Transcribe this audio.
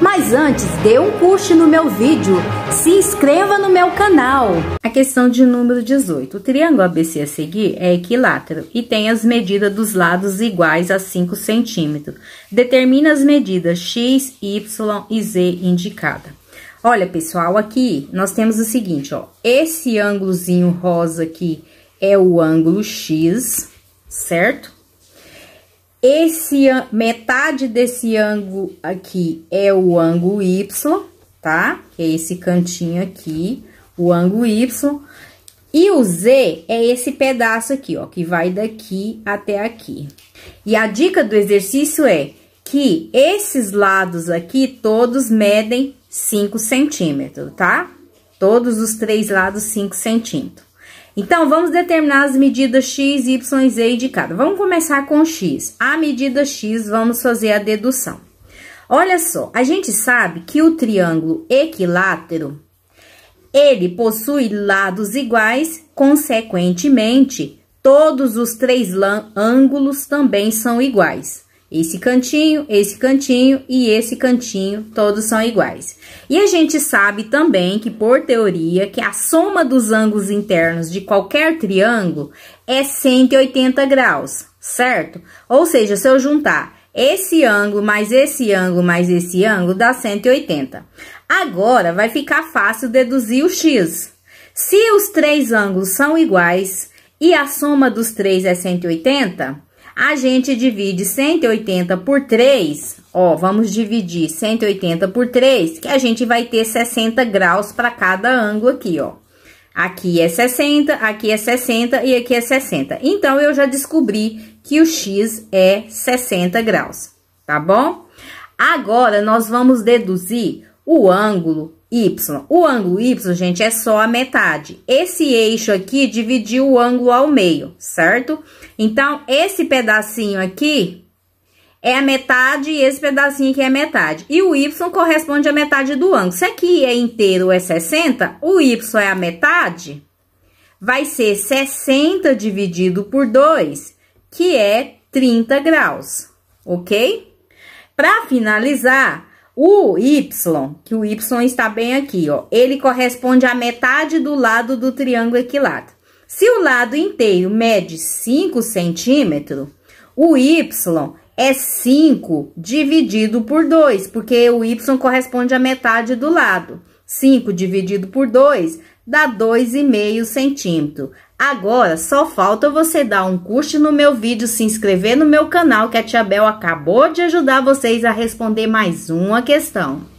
Mas antes, dê um curte no meu vídeo, se inscreva no meu canal. A questão de número 18. O triângulo ABC a seguir é equilátero e tem as medidas dos lados iguais a 5 centímetros. Determine as medidas x, y e z indicada. Olha, pessoal, aqui nós temos o seguinte, ó. Esse ângulozinho rosa aqui é o ângulo x, certo? Esse, metade desse ângulo aqui é o ângulo Y, tá? Que é esse cantinho aqui, o ângulo Y. E o Z é esse pedaço aqui, ó, que vai daqui até aqui. E a dica do exercício é que esses lados aqui todos medem 5 centímetros, tá? Todos os três lados 5 centímetros. Então, vamos determinar as medidas x, y, z de cada. Vamos começar com x. A medida x, vamos fazer a dedução. Olha só, a gente sabe que o triângulo equilátero, ele possui lados iguais, consequentemente, todos os três ângulos também são iguais. Esse cantinho, esse cantinho e esse cantinho, todos são iguais. E a gente sabe também que, por teoria, que a soma dos ângulos internos de qualquer triângulo é 180 graus, certo? Ou seja, se eu juntar esse ângulo mais esse ângulo mais esse ângulo, dá 180. Agora, vai ficar fácil deduzir o x. Se os três ângulos são iguais e a soma dos três é 180... A gente divide 180 por 3, ó, vamos dividir 180 por 3, que a gente vai ter 60 graus para cada ângulo aqui, ó. Aqui é 60, aqui é 60 e aqui é 60. Então, eu já descobri que o X é 60 graus, tá bom? Agora, nós vamos deduzir o ângulo Y. O ângulo Y, gente, é só a metade. Esse eixo aqui dividiu o ângulo ao meio, certo? Então, esse pedacinho aqui é a metade e esse pedacinho aqui é a metade. E o Y corresponde à metade do ângulo. Se aqui é inteiro é 60, o Y é a metade, vai ser 60 dividido por 2, que é 30 graus, ok? Para finalizar, o Y, que o Y está bem aqui, ó, ele corresponde à metade do lado do triângulo equilátero. Se o lado inteiro mede 5 centímetros, o Y é 5 dividido por 2, porque o Y corresponde à metade do lado. 5 dividido por 2 dá 2,5 centímetro. Agora, só falta você dar um curte no meu vídeo, se inscrever no meu canal, que a Tia Bel acabou de ajudar vocês a responder mais uma questão.